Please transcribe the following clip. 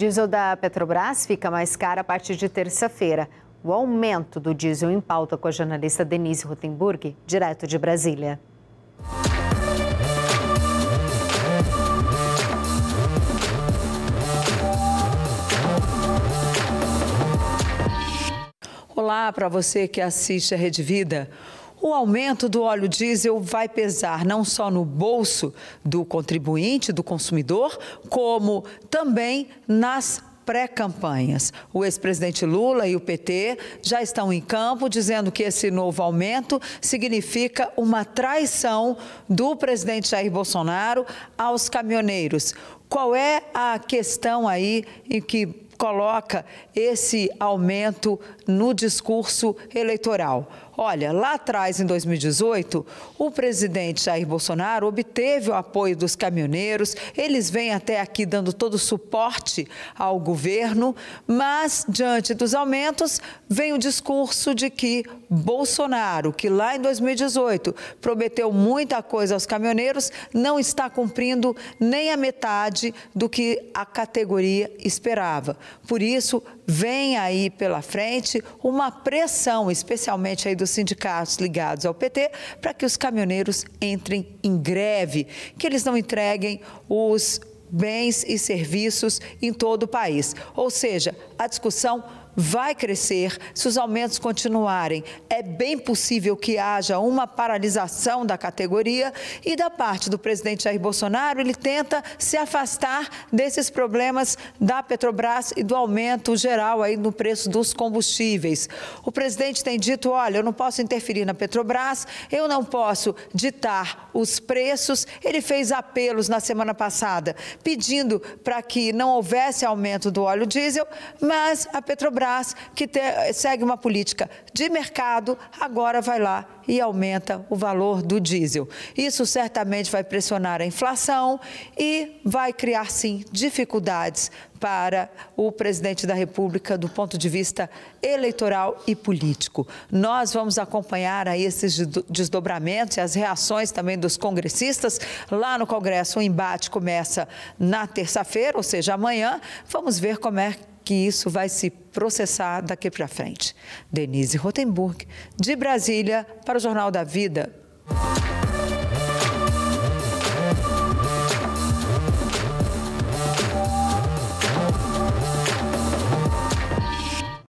Diesel da Petrobras fica mais caro a partir de terça-feira. O aumento do diesel em pauta com a jornalista Denise Rotenburg, direto de Brasília. Olá para você que assiste a Rede Vida. O aumento do óleo diesel vai pesar não só no bolso do contribuinte, do consumidor, como também nas pré-campanhas. O ex-presidente Lula e o PT já estão em campo dizendo que esse novo aumento significa uma traição do presidente Jair Bolsonaro aos caminhoneiros. Qual é a questão aí em que coloca esse aumento no discurso eleitoral? Olha, lá atrás, em 2018, o presidente Jair Bolsonaro obteve o apoio dos caminhoneiros, eles vêm até aqui dando todo o suporte ao governo, mas diante dos aumentos, vem o discurso de que Bolsonaro, que lá em 2018 prometeu muita coisa aos caminhoneiros, não está cumprindo nem a metade do que a categoria esperava. Por isso, vem aí pela frente uma pressão, especialmente aí dos dos sindicatos ligados ao PT para que os caminhoneiros entrem em greve, que eles não entreguem os bens e serviços em todo o país. Ou seja, a discussão vai crescer se os aumentos continuarem. É bem possível que haja uma paralisação da categoria e da parte do presidente Jair Bolsonaro, ele tenta se afastar desses problemas da Petrobras e do aumento geral aí no preço dos combustíveis. O presidente tem dito, olha, eu não posso interferir na Petrobras, eu não posso ditar os preços. Ele fez apelos na semana passada pedindo para que não houvesse aumento do óleo diesel, mas a Petrobras Petrobras, que te, segue uma política de mercado, agora vai lá e aumenta o valor do diesel. Isso certamente vai pressionar a inflação e vai criar, sim, dificuldades para o presidente da República do ponto de vista eleitoral e político. Nós vamos acompanhar aí esses desdobramentos e as reações também dos congressistas. Lá no Congresso, o embate começa na terça-feira, ou seja, amanhã. Vamos ver como é que isso vai se processar daqui para frente. Denise Rotenburg, de Brasília, para o Jornal da Vida.